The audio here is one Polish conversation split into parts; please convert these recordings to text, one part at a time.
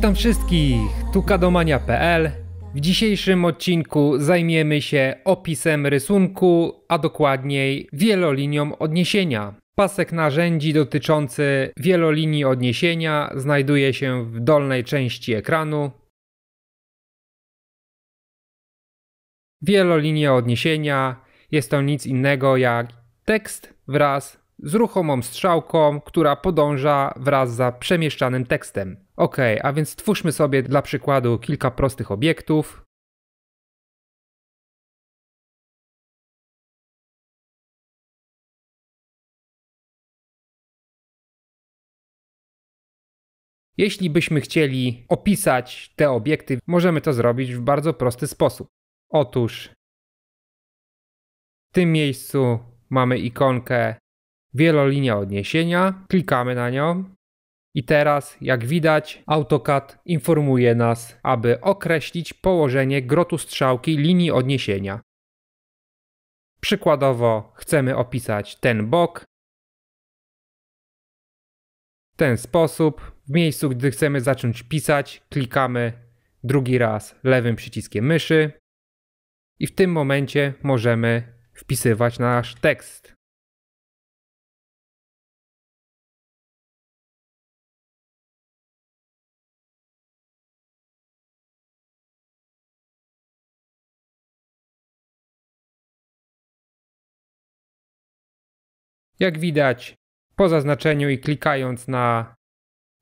Witam wszystkich, tu kadomania.pl. W dzisiejszym odcinku zajmiemy się opisem rysunku, a dokładniej wielolinią odniesienia. Pasek narzędzi dotyczący wielolinii odniesienia znajduje się w dolnej części ekranu. Wielolinia odniesienia jest to nic innego jak tekst wraz z ruchomą strzałką, która podąża wraz za przemieszczanym tekstem. Ok, a więc twórzmy sobie dla przykładu kilka prostych obiektów. Jeśli byśmy chcieli opisać te obiekty, możemy to zrobić w bardzo prosty sposób. Otóż w tym miejscu mamy ikonkę wielolinia odniesienia, klikamy na nią i teraz jak widać AutoCAD informuje nas, aby określić położenie grotu strzałki linii odniesienia. Przykładowo chcemy opisać ten bok, ten sposób. W miejscu, gdy chcemy zacząć pisać, klikamy drugi raz lewym przyciskiem myszy i w tym momencie możemy wpisywać nasz tekst. Jak widać, po zaznaczeniu i klikając na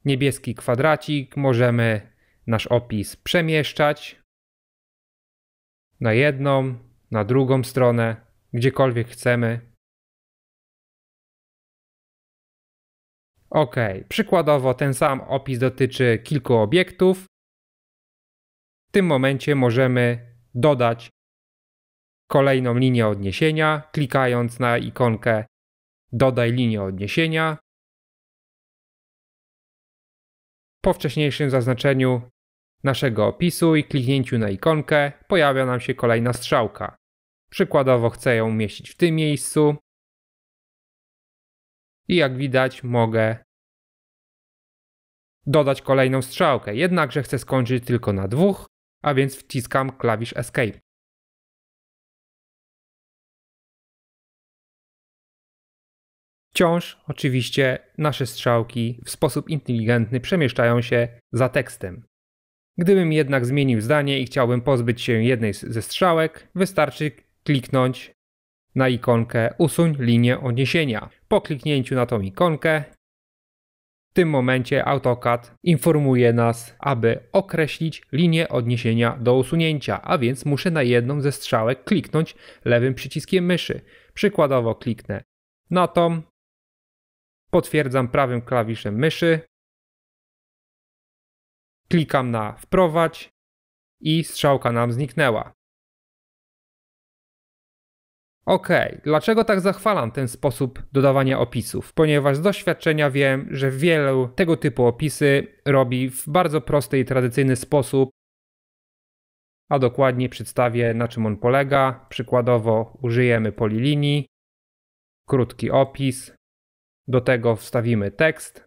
niebieski kwadracik możemy nasz opis przemieszczać na jedną, na drugą stronę, gdziekolwiek chcemy. OK, przykładowo ten sam opis dotyczy kilku obiektów. W tym momencie możemy dodać kolejną linię odniesienia, klikając na ikonkę Dodaj linię odniesienia. Po wcześniejszym zaznaczeniu naszego opisu i kliknięciu na ikonkę pojawia nam się kolejna strzałka. Przykładowo chcę ją umieścić w tym miejscu. I jak widać mogę dodać kolejną strzałkę, jednakże chcę skończyć tylko na dwóch, a więc wciskam klawisz Escape. Wciąż oczywiście nasze strzałki w sposób inteligentny przemieszczają się za tekstem. Gdybym jednak zmienił zdanie i chciałbym pozbyć się jednej ze strzałek, wystarczy kliknąć na ikonkę Usuń linię odniesienia. Po kliknięciu na tą ikonkę, w tym momencie AutoCAD informuje nas, aby określić linię odniesienia do usunięcia, a więc muszę na jedną ze strzałek kliknąć lewym przyciskiem myszy. Przykładowo kliknę na tą Potwierdzam prawym klawiszem myszy. Klikam na wprowadź i strzałka nam zniknęła. Ok, dlaczego tak zachwalam ten sposób dodawania opisów? Ponieważ z doświadczenia wiem, że wielu tego typu opisy robi w bardzo prosty i tradycyjny sposób, a dokładnie przedstawię na czym on polega. Przykładowo użyjemy polilinii, krótki opis, do tego wstawimy tekst.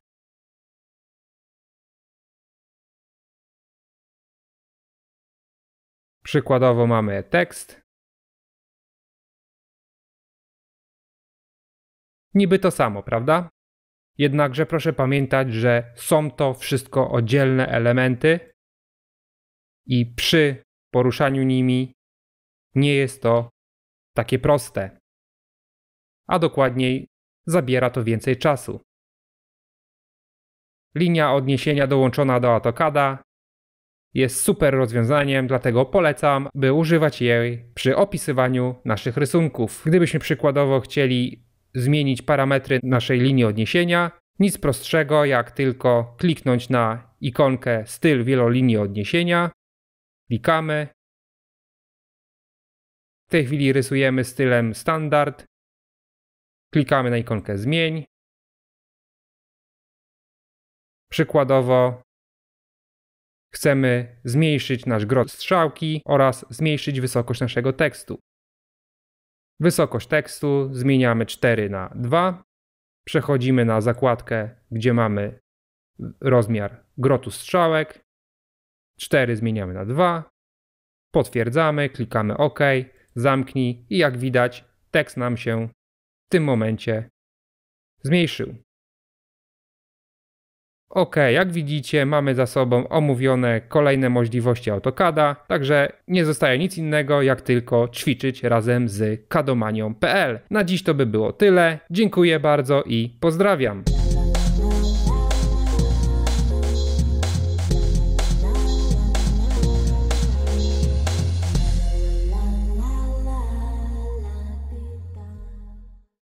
Przykładowo mamy tekst. Niby to samo, prawda? Jednakże proszę pamiętać, że są to wszystko oddzielne elementy i przy poruszaniu nimi nie jest to takie proste. A dokładniej zabiera to więcej czasu. Linia odniesienia dołączona do AutoCADa jest super rozwiązaniem, dlatego polecam, by używać jej przy opisywaniu naszych rysunków. Gdybyśmy przykładowo chcieli zmienić parametry naszej linii odniesienia, nic prostszego jak tylko kliknąć na ikonkę styl wielolinii odniesienia, klikamy. W tej chwili rysujemy stylem standard, Klikamy na ikonkę zmień. Przykładowo chcemy zmniejszyć nasz grot strzałki oraz zmniejszyć wysokość naszego tekstu. Wysokość tekstu zmieniamy 4 na 2. Przechodzimy na zakładkę, gdzie mamy rozmiar grotu strzałek. 4 zmieniamy na 2. Potwierdzamy, klikamy OK, zamknij i jak widać tekst nam się tym momencie zmniejszył. Ok, jak widzicie, mamy za sobą omówione kolejne możliwości AutoCADa, także nie zostaje nic innego, jak tylko ćwiczyć razem z kadomanią.pl. Na dziś to by było tyle. Dziękuję bardzo i pozdrawiam.